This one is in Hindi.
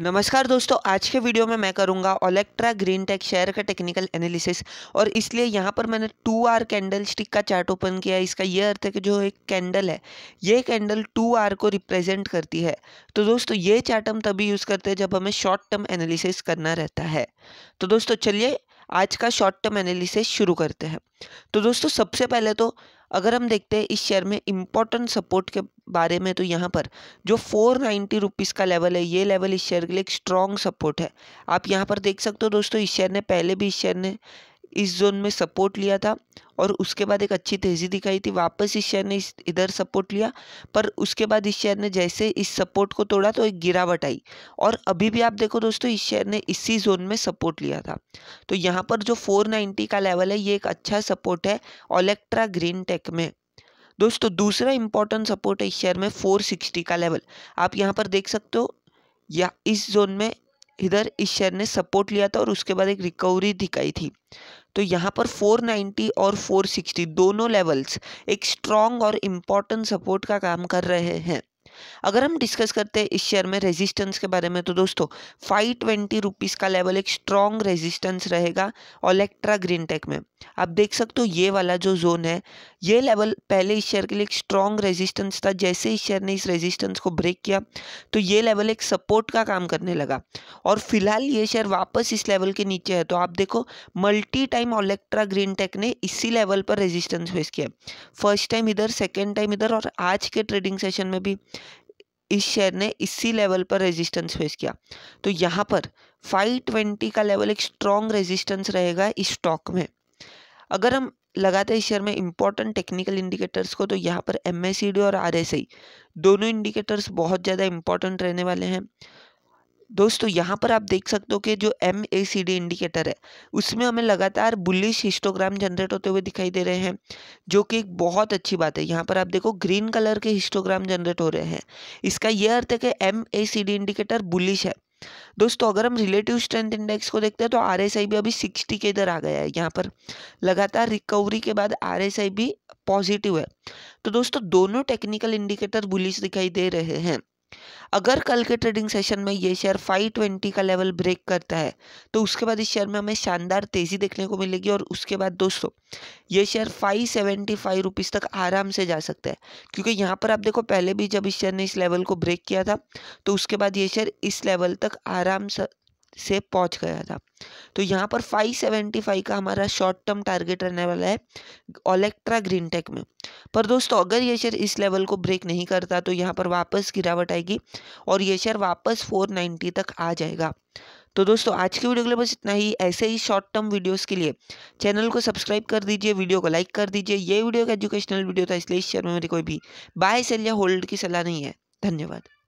नमस्कार दोस्तों आज के वीडियो में मैं करूंगा ओलेक्ट्रा ग्रीन टेक शेयर का टेक्निकल एनालिसिस और इसलिए यहाँ पर मैंने टू आर कैंडल स्टिक का चार्ट ओपन किया है इसका ये अर्थ है कि जो एक कैंडल है ये कैंडल टू आर को रिप्रेजेंट करती है तो दोस्तों ये चार्ट हम तभी यूज़ करते हैं जब हमें शॉर्ट टर्म एनालिसिस करना रहता है तो दोस्तों चलिए आज का शॉर्ट टर्म एनालिसिस शुरू करते हैं तो दोस्तों सबसे पहले तो अगर हम देखते हैं इस शेयर में इंपॉर्टेंट सपोर्ट के बारे में तो यहाँ पर जो फोर नाइन्टी रुपीज़ का लेवल है ये लेवल इस शेयर के लिए एक स्ट्रॉन्ग सपोर्ट है आप यहाँ पर देख सकते हो दोस्तों इस शेयर ने पहले भी इस शेयर ने इस जोन में सपोर्ट लिया था और उसके बाद एक अच्छी तेज़ी दिखाई थी वापस इस शेयर ने इस इधर सपोर्ट लिया पर उसके बाद इस शेयर ने जैसे इस सपोर्ट को तोड़ा तो एक गिरावट आई और अभी भी आप देखो दोस्तों इस शेयर ने इसी जोन में सपोर्ट लिया था तो यहाँ पर जो 490 का लेवल है ये एक अच्छा सपोर्ट है ओलेक्ट्रा ग्रीन टेक में दोस्तों दूसरा इंपॉर्टेंट सपोर्ट है इस शेयर में फोर का लेवल आप यहाँ पर देख सकते हो या इस जोन में इधर इस शेयर ने सपोर्ट लिया था और उसके बाद एक रिकवरी दिखाई थी तो यहाँ पर 490 और 460 दोनों लेवल्स एक स्ट्रॉन्ग और इम्पॉर्टेंट सपोर्ट का काम कर रहे हैं अगर हम डिस्कस करते हैं इस शेयर में रेजिस्टेंस के बारे में तो दोस्तों फाइव ट्वेंटी रुपीज़ का लेवल एक स्ट्रॉन्ग रेजिस्टेंस रहेगा ओलेक्ट्रा ग्रीन टेक में आप देख सकते हो ये वाला जो जोन है ये लेवल पहले इस शेयर के लिए एक स्ट्रॉन्ग रेजिस्टेंस था जैसे इस शेयर ने इस रेजिस्टेंस को ब्रेक किया तो ये लेवल एक सपोर्ट का काम करने लगा और फिलहाल ये शेयर वापस इस लेवल के नीचे है तो आप देखो multi time Olectra green tech ने इसी लेवल पर रेजिस्टेंस फेस किया फर्स्ट टाइम इधर सेकेंड टाइम इधर और आज के ट्रेडिंग सेशन में भी इस शेयर ने इसी लेवल पर रेजिस्टेंस फेस किया तो यहाँ पर 520 का लेवल एक स्ट्रॉन्ग रेजिस्टेंस रहेगा इस स्टॉक में अगर हम लगाते हैं इस शेयर में इंपॉर्टेंट टेक्निकल इंडिकेटर्स को तो यहाँ पर एम और आर दोनों इंडिकेटर्स बहुत ज़्यादा इंपॉर्टेंट रहने वाले हैं दोस्तों यहाँ पर आप देख सकते हो कि जो M A C D indicator है उसमें हमें लगातार बुलिश हिस्टोग्राम जनरेट होते हुए दिखाई दे रहे हैं जो कि एक बहुत अच्छी बात है यहाँ पर आप देखो ग्रीन कलर के हिस्टोग्राम जनरेट हो रहे हैं इसका यह अर्थ है कि M A C D indicator bullish है दोस्तों अगर हम रिलेटिव स्ट्रेंथ इंडेक्स को देखते हैं तो आर एस आई भी अभी सिक्सटी के इधर आ गया है यहाँ पर लगातार रिकवरी के बाद आर एस आई भी पॉजिटिव है तो दोस्तों दोनों टेक्निकल इंडिकेटर बुलिश दिखाई दे रहे हैं अगर कल के ट्रेडिंग सेशन में ये शेयर 520 का लेवल ब्रेक करता है तो उसके बाद इस शेयर में हमें शानदार तेज़ी देखने को मिलेगी और उसके बाद दोस्तों ये share five seventy five rupees तक आराम से जा सकते हैं क्योंकि यहाँ पर आप देखो पहले भी जब इस शेयर ने इस लेवल को ब्रेक किया था तो उसके बाद ये शेयर इस लेवल तक आराम से से पहुंच गया था तो यहाँ पर 575 का हमारा शॉर्ट टर्म टारगेट रहने वाला है ओलेक्ट्रा ग्रीन टेक में पर दोस्तों अगर ये शेयर इस लेवल को ब्रेक नहीं करता तो यहाँ पर वापस गिरावट आएगी और ये शेयर वापस 490 तक आ जाएगा तो दोस्तों आज के वीडियो के लिए बस इतना ही ऐसे ही शॉर्ट टर्म वीडियोस के लिए चैनल को सब्सक्राइब कर दीजिए वीडियो को लाइक कर दीजिए ये वीडियो का एजुकेशनल वीडियो था इसलिए इस शेयर में मेरी कोई भी बाय सेल या होल्ड की सलाह नहीं है धन्यवाद